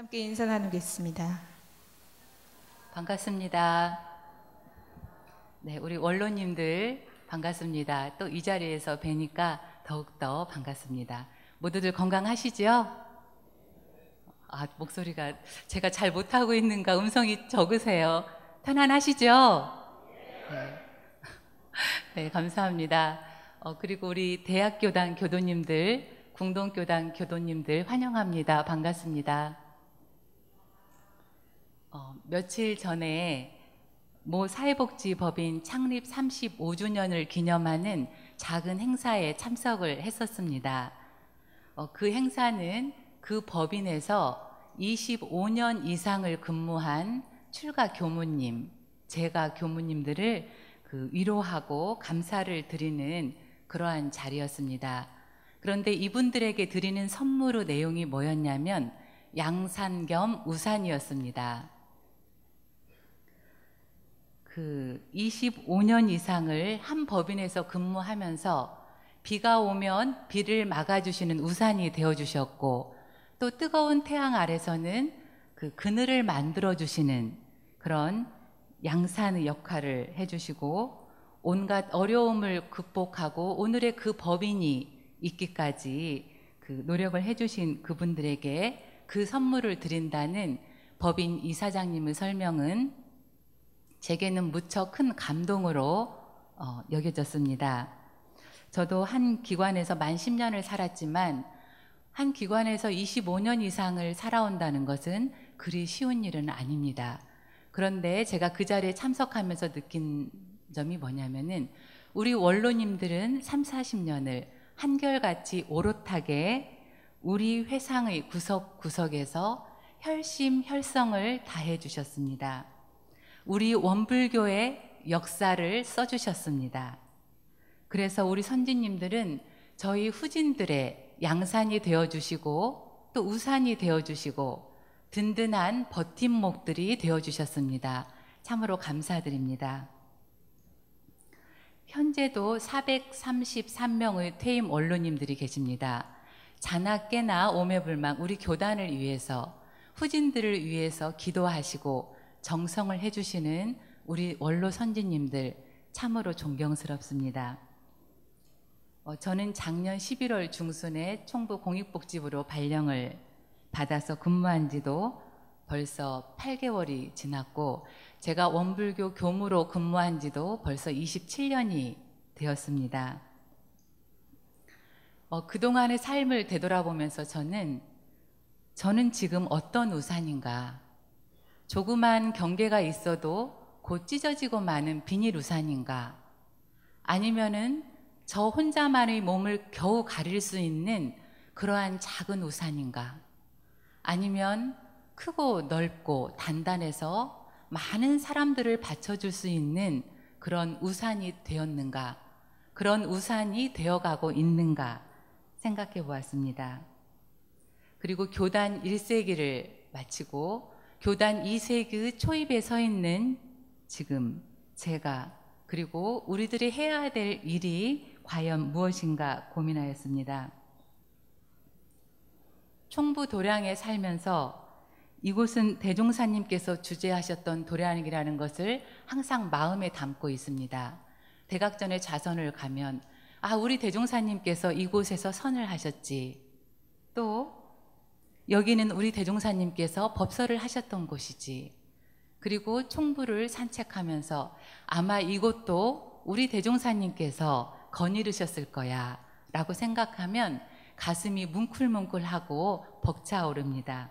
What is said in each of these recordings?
함께 인사 나누겠습니다. 반갑습니다. 네, 우리 원로님들 반갑습니다. 또 이 자리에서 뵈니까 더욱더 반갑습니다. 모두들 건강하시지 아, 목소리가 제가 잘 못하고 있는가 음성이 적으세요. 편안하시죠? 네. 네, 감사합니다. 어, 그리고 우리 대학교당 교도님들, 궁동교당 교도님들 환영합니다. 반갑습니다. 어, 며칠 전에 모 사회복지법인 창립 35주년을 기념하는 작은 행사에 참석을 했었습니다. 어, 그 행사는 그 법인에서 25년 이상을 근무한 출가 교무님, 제가 교무님들을 그 위로하고 감사를 드리는 그러한 자리였습니다. 그런데 이분들에게 드리는 선물의 내용이 뭐였냐면 양산 겸 우산이었습니다. 그 25년 이상을 한 법인에서 근무하면서 비가 오면 비를 막아주시는 우산이 되어주셨고 또 뜨거운 태양 아래서는 그 그늘을 만들어주시는 그런 양산의 역할을 해주시고 온갖 어려움을 극복하고 오늘의 그 법인이 있기까지 그 노력을 해주신 그분들에게 그 선물을 드린다는 법인 이사장님의 설명은 제게는 무척 큰 감동으로 어, 여겨졌습니다. 저도 한 기관에서 만 10년을 살았지만 한 기관에서 25년 이상을 살아온다는 것은 그리 쉬운 일은 아닙니다. 그런데 제가 그 자리에 참석하면서 느낀 점이 뭐냐면은 우리 원로님들은 3, 40년을 한결같이 오롯하게 우리 회상의 구석구석에서 혈심, 혈성을 다해 주셨습니다. 우리 원불교의 역사를 써주셨습니다. 그래서 우리 선진님들은 저희 후진들의 양산이 되어주시고 또 우산이 되어주시고 든든한 버팀목들이 되어주셨습니다. 참으로 감사드립니다. 현재도 433명의 퇴임 원로님들이 계십니다. 자나깨나 오매불망 우리 교단을 위해서 후진들을 위해서 기도하시고 정성을 해주시는 우리 원로 선지님들 참으로 존경스럽습니다. 어, 저는 작년 11월 중순에 총부 공익복지부로 발령을 받아서 근무한 지도 벌써 8개월이 지났고 제가 원불교 교무로 근무한 지도 벌써 27년이 되었습니다. 어, 그동안의 삶을 되돌아보면서 저는 저는 지금 어떤 우산인가 조그만 경계가 있어도 곧 찢어지고 마는 비닐 우산인가 아니면은 저 혼자만의 몸을 겨우 가릴 수 있는 그러한 작은 우산인가 아니면 크고 넓고 단단해서 많은 사람들을 받쳐줄 수 있는 그런 우산이 되었는가 그런 우산이 되어가고 있는가 생각해 보았습니다. 그리고 교단 1세기를 마치고 교단 2세기 초입에 서 있는 지금 제가 그리고 우리들이 해야 될 일이 과연 무엇인가 고민하였습니다. 총부 도량에 살면서 이곳은 대종사님께서 주재하셨던 도량이라는 것을 항상 마음에 담고 있습니다. 대각전의 자선을 가면 아 우리 대종사님께서 이곳에서 선을 하셨지 또 여기는 우리 대종사님께서 법설을 하셨던 곳이지. 그리고 총부를 산책하면서 아마 이곳도 우리 대종사님께서 거니르셨을 거야 라고 생각하면 가슴이 뭉클뭉클하고 벅차오릅니다.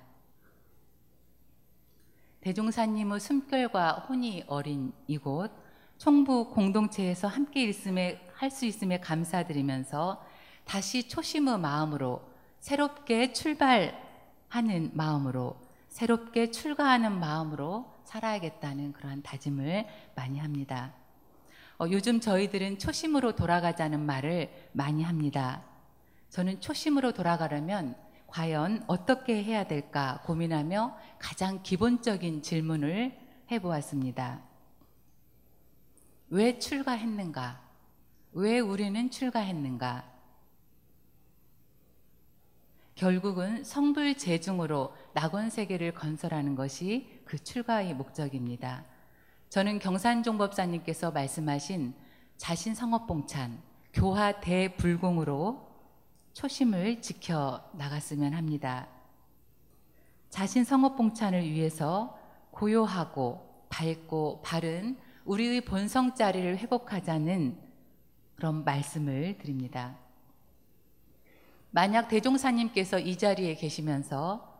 대종사님의 숨결과 혼이 어린 이곳, 총부 공동체에서 함께 있음에 할 수 있음에 감사드리면서 다시 초심의 마음으로 새롭게 출발 하는 마음으로 새롭게 출가하는 마음으로 살아야겠다는 그러한 다짐을 많이 합니다. 어, 요즘 저희들은 초심으로 돌아가자는 말을 많이 합니다. 저는 초심으로 돌아가려면 과연 어떻게 해야 될까 고민하며 가장 기본적인 질문을 해보았습니다. 왜 출가했는가? 왜 우리는 출가했는가? 결국은 성불 재중으로 낙원 세계를 건설하는 것이 그 출가의 목적입니다. 저는 경산종법사님께서 말씀하신 자신 성업봉찬, 교화 대불공으로 초심을 지켜 나갔으면 합니다. 자신 성업봉찬을 위해서 고요하고 밝고 바른 우리의 본성 자리를 회복하자는 그런 말씀을 드립니다. 만약 대종사님께서 이 자리에 계시면서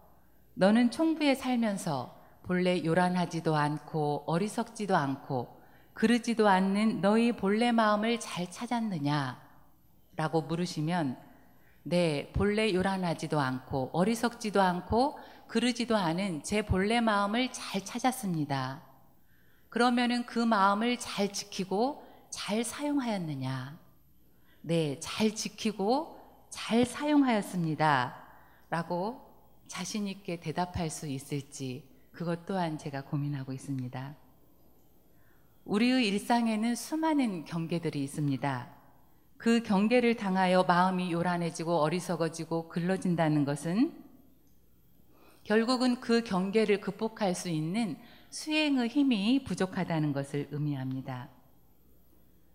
너는 총부에 살면서 본래 요란하지도 않고 어리석지도 않고 그러지도 않는 너희 본래 마음을 잘 찾았느냐? 라고 물으시면 네, 본래 요란하지도 않고 어리석지도 않고 그러지도 않은 제 본래 마음을 잘 찾았습니다. 그러면은 그 마음을 잘 지키고 잘 사용하였느냐? 네, 잘 지키고 잘 사용하였습니다. 라고 자신있게 대답할 수 있을지 그것 또한 제가 고민하고 있습니다. 우리의 일상에는 수많은 경계들이 있습니다. 그 경계를 당하여 마음이 요란해지고 어리석어지고 글러진다는 것은 결국은 그 경계를 극복할 수 있는 수행의 힘이 부족하다는 것을 의미합니다.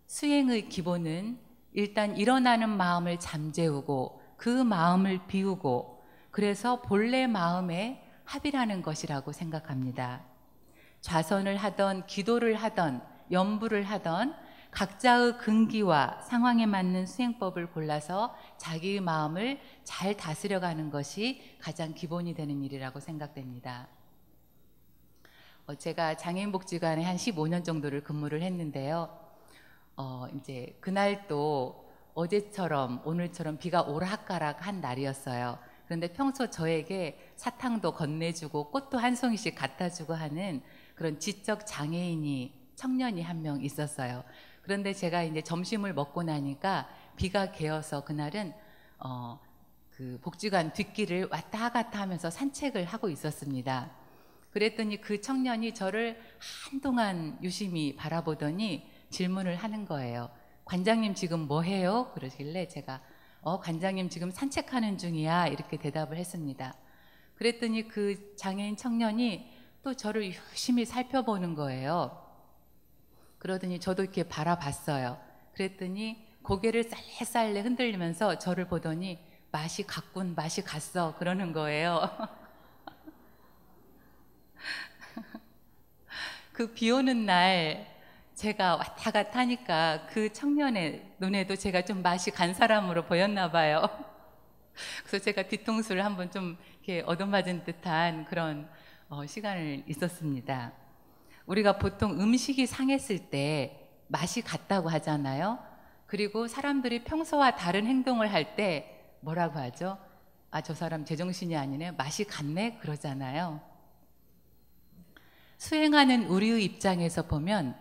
수행의 기본은 일단 일어나는 마음을 잠재우고 그 마음을 비우고 그래서 본래 마음에 합의라는 것이라고 생각합니다. 좌선을 하던 기도를 하던 연부를 하던 각자의 근기와 상황에 맞는 수행법을 골라서 자기의 마음을 잘 다스려가는 것이 가장 기본이 되는 일이라고 생각됩니다. 어, 제가 장애인복지관에 한 15년 정도를 근무를 했는데요. 어, 이제 그날 또 어제처럼 오늘처럼 비가 오락가락 한 날이었어요. 그런데 평소 저에게 사탕도 건네주고 꽃도 한 송이씩 갖다 주고 하는 그런 지적 장애인이 청년이 한 명 있었어요. 그런데 제가 이제 점심을 먹고 나니까 비가 개어서 그날은 어, 그 복지관 뒷길을 왔다 갔다 하면서 산책을 하고 있었습니다. 그랬더니 그 청년이 저를 한동안 유심히 바라보더니 질문을 하는 거예요. 관장님 지금 뭐 해요? 그러길래 제가 어, 관장님 지금 산책하는 중이야. 이렇게 대답을 했습니다. 그랬더니 그 장애인 청년이 또 저를 유심히 살펴보는 거예요. 그러더니 저도 이렇게 바라봤어요. 그랬더니 고개를 쌀쌀래 흔들리면서 저를 보더니 맛이 갔군, 맛이 갔어. 그러는 거예요. 그 비 오는 날 제가 왔다 갔다 하니까 그 청년의 눈에도 제가 좀 맛이 간 사람으로 보였나 봐요. 그래서 제가 뒤통수를 한번 좀 이렇게 얻어맞은 듯한 그런 어, 시간을 있었습니다. 우리가 보통 음식이 상했을 때 맛이 같다고 하잖아요. 그리고 사람들이 평소와 다른 행동을 할 때 뭐라고 하죠? 아, 저 사람 제정신이 아니네. 맛이 같네. 그러잖아요. 수행하는 우리의 입장에서 보면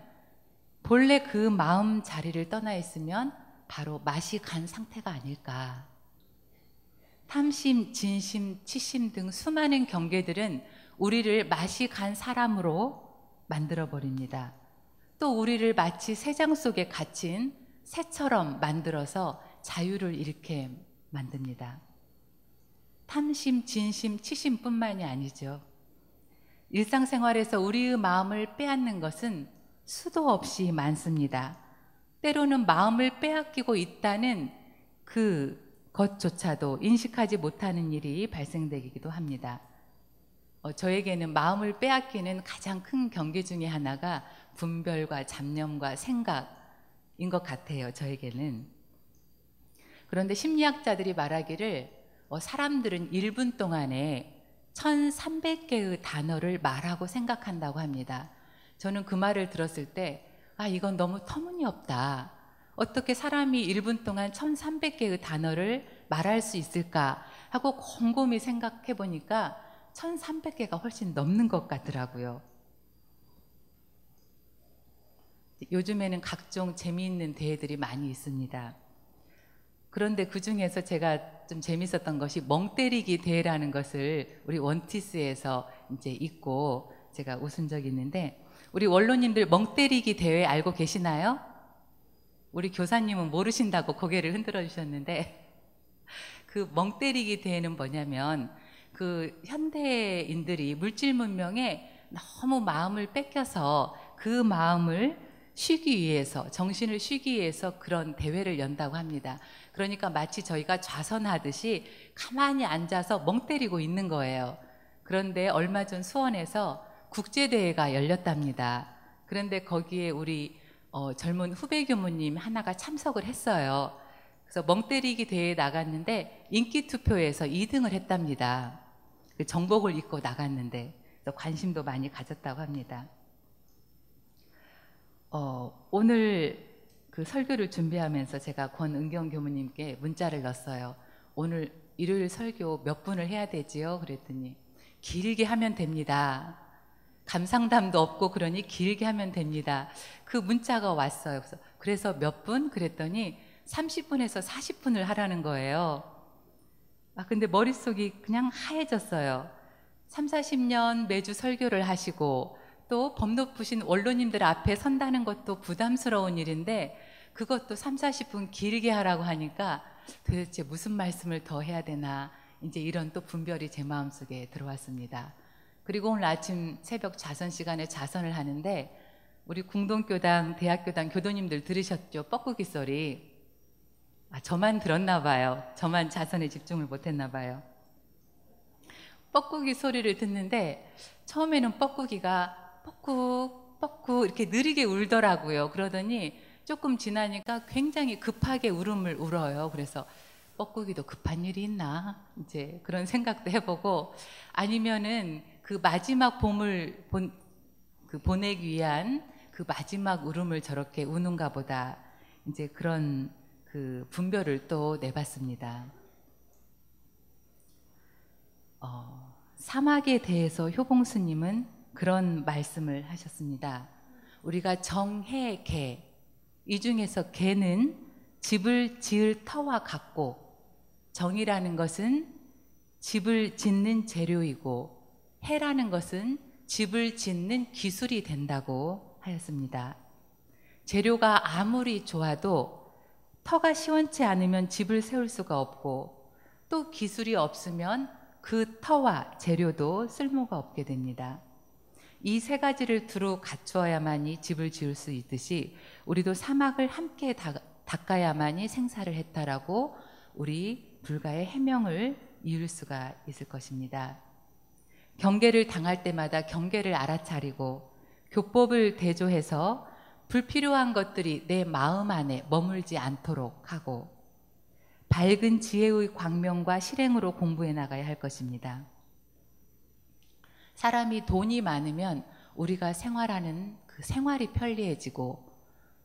본래 그 마음 자리를 떠나 있으면 바로 맛이 간 상태가 아닐까. 탐심, 진심, 치심 등 수많은 경계들은 우리를 맛이 간 사람으로 만들어 버립니다. 또 우리를 마치 새장 속에 갇힌 새처럼 만들어서 자유를 잃게 만듭니다. 탐심, 진심, 치심뿐만이 아니죠. 일상생활에서 우리의 마음을 빼앗는 것은 수도 없이 많습니다. 때로는 마음을 빼앗기고 있다는 그 것조차도 인식하지 못하는 일이 발생되기도 합니다. 어, 저에게는 마음을 빼앗기는 가장 큰 경계 중의 하나가 분별과 잡념과 생각인 것 같아요. 저에게는. 그런데 심리학자들이 말하기를 어, 사람들은 1분 동안에 1300개의 단어를 말하고 생각한다고 합니다. 저는 그 말을 들었을 때, 아, 이건 너무 터무니없다. 어떻게 사람이 1분 동안 1300개의 단어를 말할 수 있을까 하고 곰곰이 생각해 보니까 1300개가 훨씬 넘는 것 같더라고요. 요즘에는 각종 재미있는 대회들이 많이 있습니다. 그런데 그 중에서 제가 좀 재밌었던 것이 멍 때리기 대회라는 것을 우리 원티스에서 이제 있고 제가 웃은 적이 있는데 우리 원로님들 멍때리기 대회 알고 계시나요? 우리 교사님은 모르신다고 고개를 흔들어 주셨는데 그 멍때리기 대회는 뭐냐면 그 현대인들이 물질 문명에 너무 마음을 뺏겨서 그 마음을 쉬기 위해서 정신을 쉬기 위해서 그런 대회를 연다고 합니다. 그러니까 마치 저희가 좌선하듯이 가만히 앉아서 멍 때리고 있는 거예요. 그런데 얼마 전 수원에서 국제대회가 열렸답니다. 그런데 거기에 우리 어, 젊은 후배 교무님 하나가 참석을 했어요. 그래서 멍때리기 대회에 나갔는데 인기 투표에서 2등을 했답니다. 그 정복을 입고 나갔는데 관심도 많이 가졌다고 합니다. 어, 오늘 그 설교를 준비하면서 제가 권은경 교무님께 문자를 넣었어요. 오늘 일요일 설교 몇 분을 해야 되지요? 그랬더니 길게 하면 됩니다. 감상담도 없고 그러니 길게 하면 됩니다. 그 문자가 왔어요. 그래서, 그래서 몇 분? 그랬더니 30분에서 40분을 하라는 거예요. 아, 근데 머릿속이 그냥 하얘졌어요. 3, 40년 매주 설교를 하시고 또 법높으신 원로님들 앞에 선다는 것도 부담스러운 일인데 그것도 3, 40분 길게 하라고 하니까 도대체 무슨 말씀을 더 해야 되나 이제 이런 또 분별이 제 마음속에 들어왔습니다. 그리고 오늘 아침 새벽 자선 시간에 자선을 하는데 우리 궁동교당, 대학교당 교도님들 들으셨죠? 뻐꾸기 소리. 아, 저만 들었나 봐요. 저만 자선에 집중을 못했나 봐요. 뻐꾸기 소리를 듣는데 처음에는 뻐꾸기가 뻐꾸, 뻐꾸 이렇게 느리게 울더라고요. 그러더니 조금 지나니까 굉장히 급하게 울음을 울어요. 그래서 뻐꾸기도 급한 일이 있나? 이제 그런 생각도 해보고 아니면은 그 마지막 봄을 본, 그 보내기 위한 그 마지막 울음을 저렇게 우는가 보다 이제 그런 그 분별을 또 내봤습니다. 어, 사막에 대해서 효봉스님은 그런 말씀을 하셨습니다. 우리가 정해 개, 이 중에서 개는 집을 지을 터와 같고 정이라는 것은 집을 짓는 재료이고 해라는 것은 집을 짓는 기술이 된다고 하였습니다. 재료가 아무리 좋아도 터가 시원치 않으면 집을 세울 수가 없고 또 기술이 없으면 그 터와 재료도 쓸모가 없게 됩니다. 이 세 가지를 두루 갖추어야만이 집을 지을 수 있듯이 우리도 사막을 함께 닦아야만이 생사를 했다라고 우리 불가의 해명을 이을 수가 있을 것입니다. 경계를 당할 때마다 경계를 알아차리고 교법을 대조해서 불필요한 것들이 내 마음 안에 머물지 않도록 하고 밝은 지혜의 광명과 실행으로 공부해 나가야 할 것입니다. 사람이 돈이 많으면 우리가 생활하는 그 생활이 편리해지고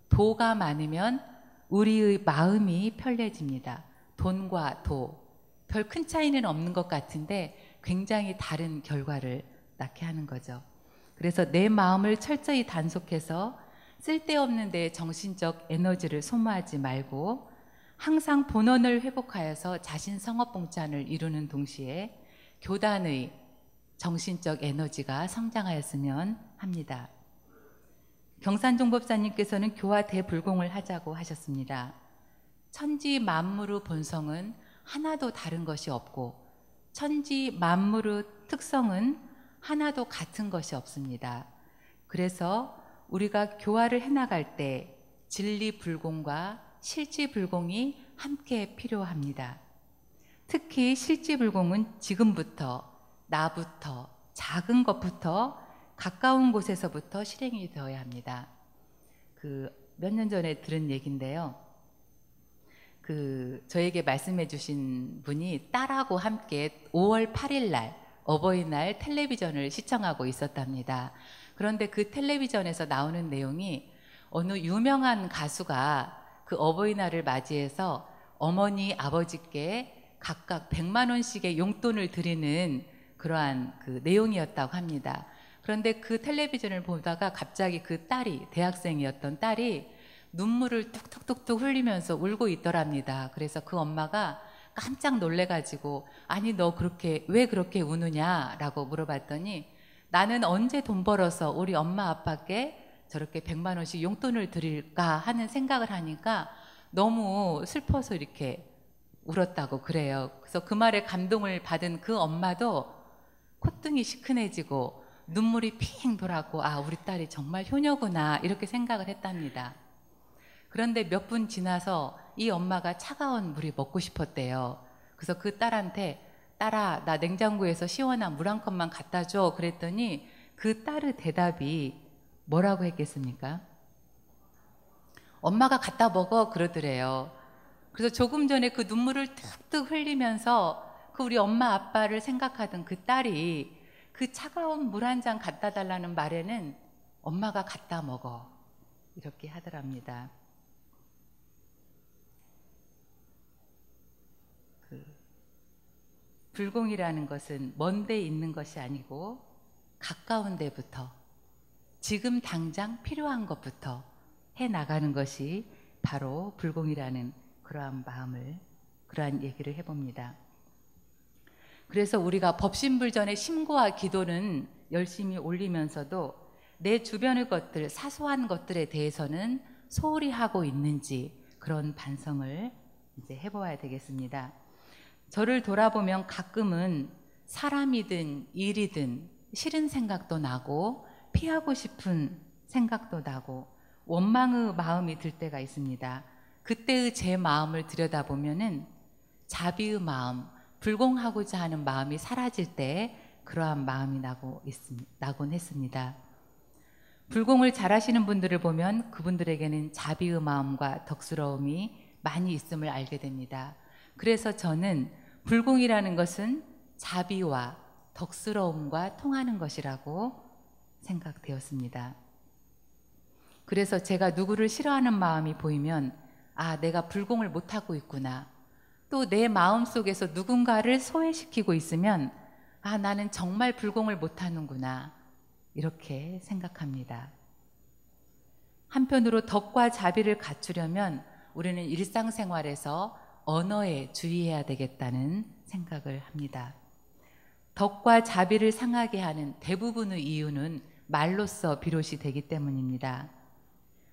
도가 많으면 우리의 마음이 편리해집니다. 돈과 도. 별 큰 차이는 없는 것 같은데 굉장히 다른 결과를 낳게 하는 거죠. 그래서 내 마음을 철저히 단속해서 쓸데없는 내 정신적 에너지를 소모하지 말고 항상 본원을 회복하여서 자신 성업 봉찬을 이루는 동시에 교단의 정신적 에너지가 성장하였으면 합니다. 경산종법사님께서는 교화 대불공을 하자고 하셨습니다. 천지 만물의 본성은 하나도 다른 것이 없고 천지 만물의 특성은 하나도 같은 것이 없습니다. 그래서 우리가 교화를 해나갈 때 진리 불공과 실지 불공이 함께 필요합니다. 특히 실지 불공은 지금부터 나부터 작은 것부터 가까운 곳에서부터 실행이 되어야 합니다. 그 몇 년 전에 들은 얘기인데요. 그 저에게 말씀해 주신 분이 딸하고 함께 5월 8일 날 어버이날 텔레비전을 시청하고 있었답니다. 그런데 그 텔레비전에서 나오는 내용이 어느 유명한 가수가 그 어버이날을 맞이해서 어머니, 아버지께 각각 100만 원씩의 용돈을 드리는 그러한 그 내용이었다고 합니다. 그런데 그 텔레비전을 보다가 갑자기 그 딸이 대학생이었던 딸이 눈물을 뚝뚝뚝뚝 흘리면서 울고 있더랍니다. 그래서 그 엄마가 깜짝 놀래가지고 아니 너 그렇게 왜 그렇게 우느냐라고 물어봤더니 나는 언제 돈 벌어서 우리 엄마 아빠께 저렇게 100만 원씩 용돈을 드릴까 하는 생각을 하니까 너무 슬퍼서 이렇게 울었다고 그래요. 그래서 그 말에 감동을 받은 그 엄마도 콧등이 시큰해지고 눈물이 핑 돌았고 아 우리 딸이 정말 효녀구나 이렇게 생각을 했답니다. 그런데 몇 분 지나서 이 엄마가 차가운 물이 먹고 싶었대요. 그래서 그 딸한테 딸아 나 냉장고에서 시원한 물 한 컵만 갖다 줘 그랬더니 그 딸의 대답이 뭐라고 했겠습니까? 엄마가 갖다 먹어 그러더래요. 그래서 조금 전에 그 눈물을 툭툭 흘리면서 그 우리 엄마 아빠를 생각하던 그 딸이 그 차가운 물 한 잔 갖다 달라는 말에는 엄마가 갖다 먹어 이렇게 하더랍니다. 불공이라는 것은 먼데 있는 것이 아니고 가까운 데부터 지금 당장 필요한 것부터 해 나가는 것이 바로 불공이라는 그러한 마음을 그러한 얘기를 해봅니다. 그래서 우리가 법신불전의 심고와 기도는 열심히 올리면서도 내 주변의 것들, 사소한 것들에 대해서는 소홀히 하고 있는지 그런 반성을 이제 해보아야 되겠습니다. 저를 돌아보면 가끔은 사람이든 일이든 싫은 생각도 나고 피하고 싶은 생각도 나고 원망의 마음이 들 때가 있습니다. 그때의 제 마음을 들여다보면은 자비의 마음, 불공하고자 하는 마음이 사라질 때 그러한 마음이 나고 있습, 나곤 했습니다. 불공을 잘하시는 분들을 보면 그분들에게는 자비의 마음과 덕스러움이 많이 있음을 알게 됩니다. 그래서 저는 불공이라는 것은 자비와 덕스러움과 통하는 것이라고 생각되었습니다. 그래서 제가 누구를 싫어하는 마음이 보이면 아, 내가 불공을 못하고 있구나. 또 내 마음 속에서 누군가를 소외시키고 있으면 아, 나는 정말 불공을 못하는구나. 이렇게 생각합니다. 한편으로 덕과 자비를 갖추려면 우리는 일상생활에서 언어에 주의해야 되겠다는 생각을 합니다. 덕과 자비를 상하게 하는 대부분의 이유는 말로써 비롯이 되기 때문입니다.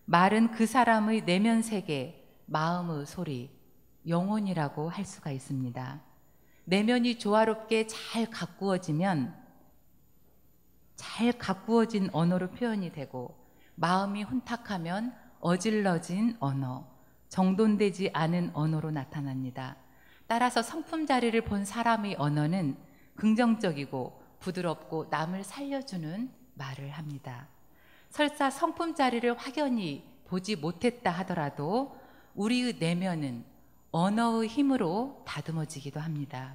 말은 그 사람의 내면 세계, 마음의 소리, 영혼이라고 할 수가 있습니다. 내면이 조화롭게 잘 가꾸어지면 잘 가꾸어진 언어로 표현이 되고 마음이 혼탁하면 어질러진 언어, 정돈되지 않은 언어로 나타납니다. 따라서 성품 자리를 본 사람의 언어는 긍정적이고 부드럽고 남을 살려주는 말을 합니다. 설사 성품 자리를 확연히 보지 못했다 하더라도 우리의 내면은 언어의 힘으로 다듬어지기도 합니다.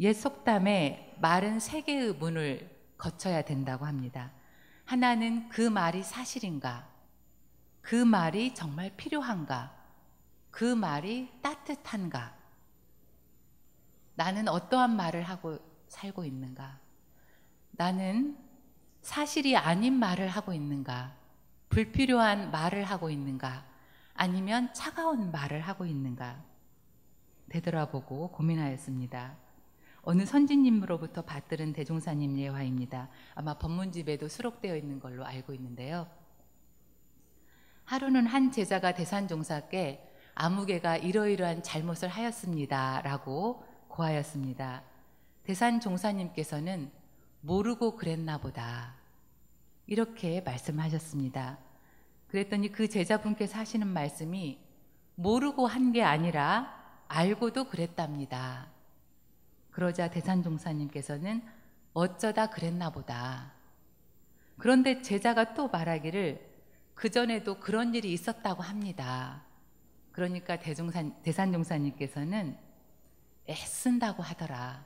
옛 속담에 말은 세 개의 문을 거쳐야 된다고 합니다. 하나는 그 말이 사실인가, 그 말이 정말 필요한가? 그 말이 따뜻한가? 나는 어떠한 말을 하고 살고 있는가? 나는 사실이 아닌 말을 하고 있는가? 불필요한 말을 하고 있는가? 아니면 차가운 말을 하고 있는가? 되돌아보고 고민하였습니다. 어느 선진님으로부터 받들은 대종사님 예화입니다. 아마 법문집에도 수록되어 있는 걸로 알고 있는데요. 하루는 한 제자가 대산종사께 아무개가 이러이러한 잘못을 하였습니다. 라고 고하였습니다. 대산종사님께서는 모르고 그랬나 보다. 이렇게 말씀하셨습니다. 그랬더니 그 제자분께서 하시는 말씀이 모르고 한 게 아니라 알고도 그랬답니다. 그러자 대산종사님께서는 어쩌다 그랬나 보다. 그런데 제자가 또 말하기를 그 전에도 그런 일이 있었다고 합니다. 그러니까 대종산, 대산종사님께서는 애쓴다고 하더라.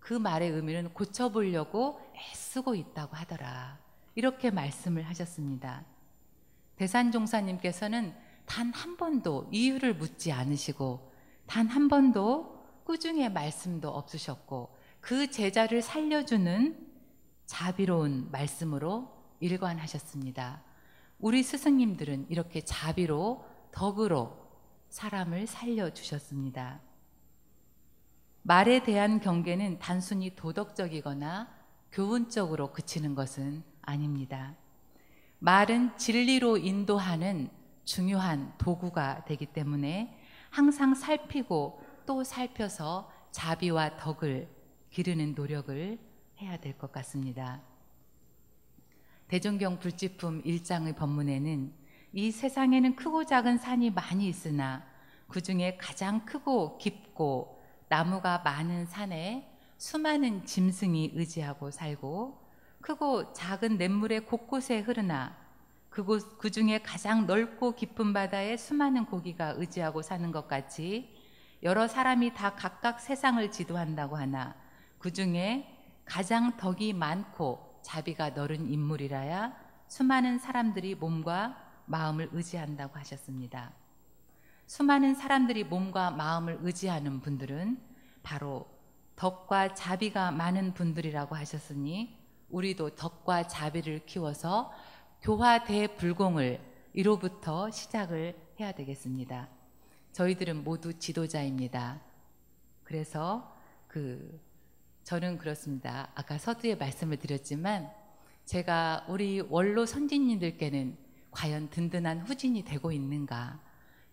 그 말의 의미는 고쳐보려고 애쓰고 있다고 하더라. 이렇게 말씀을 하셨습니다. 대산종사님께서는 단 한 번도 이유를 묻지 않으시고 단 한 번도 꾸중의 말씀도 없으셨고 그 제자를 살려주는 자비로운 말씀으로 일관하셨습니다. 우리 스승님들은 이렇게 자비로 덕으로 사람을 살려주셨습니다. 말에 대한 경계는 단순히 도덕적이거나 교훈적으로 그치는 것은 아닙니다. 말은 진리로 인도하는 중요한 도구가 되기 때문에 항상 살피고 또 살펴서 자비와 덕을 기르는 노력을 해야 될 것 같습니다. 대종경 불지품 1장의 법문에는 이 세상에는 크고 작은 산이 많이 있으나 그 중에 가장 크고 깊고 나무가 많은 산에 수많은 짐승이 의지하고 살고 크고 작은 냇물의 곳곳에 흐르나 그곳 그 중에 가장 넓고 깊은 바다에 수많은 고기가 의지하고 사는 것 같이 여러 사람이 다 각각 세상을 지도한다고 하나 그 중에 가장 덕이 많고 자비가 너른 인물이라야 수많은 사람들이 몸과 마음을 의지한다고 하셨습니다. 수많은 사람들이 몸과 마음을 의지하는 분들은 바로 덕과 자비가 많은 분들이라고 하셨으니 우리도 덕과 자비를 키워서 교화대 불공을 이로부터 시작을 해야 되겠습니다. 저희들은 모두 지도자입니다. 그래서 그 저는 그렇습니다. 아까 서두에 말씀을 드렸지만 제가 우리 원로 선진님들께는 과연 든든한 후진이 되고 있는가?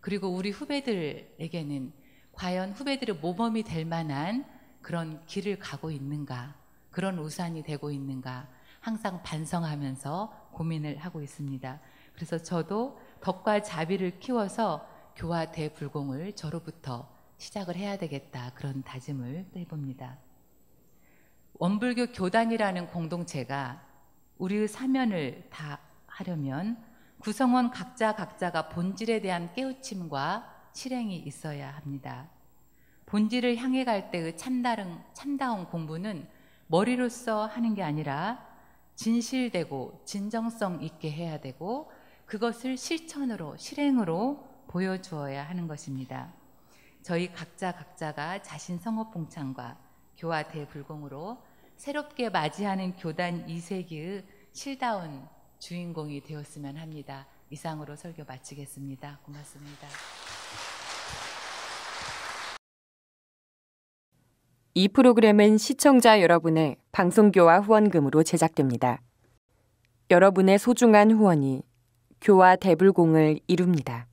그리고 우리 후배들에게는 과연 후배들의 모범이 될 만한 그런 길을 가고 있는가? 그런 우산이 되고 있는가? 항상 반성하면서 고민을 하고 있습니다. 그래서 저도 덕과 자비를 키워서 교화 대불공을 저로부터 시작을 해야 되겠다 그런 다짐을 해봅니다. 원불교 교단이라는 공동체가 우리의 사면을 다 하려면 구성원 각자 각자가 본질에 대한 깨우침과 실행이 있어야 합니다. 본질을 향해 갈 때의 참다른, 참다운 공부는 머리로서 하는 게 아니라 진실되고 진정성 있게 해야 되고 그것을 실천으로, 실행으로 보여주어야 하는 것입니다. 저희 각자 각자가 자신 성업 봉창과 교화 대불공으로 새롭게 맞이하는 교단 2세기의 실다운 주인공이 되었으면 합니다. 이상으로 설교 마치겠습니다. 고맙습니다. 이 프로그램은 시청자 여러분의 방송교와 후원금으로 제작됩니다. 여러분의 소중한 후원이 교와 대불공을 이룹니다.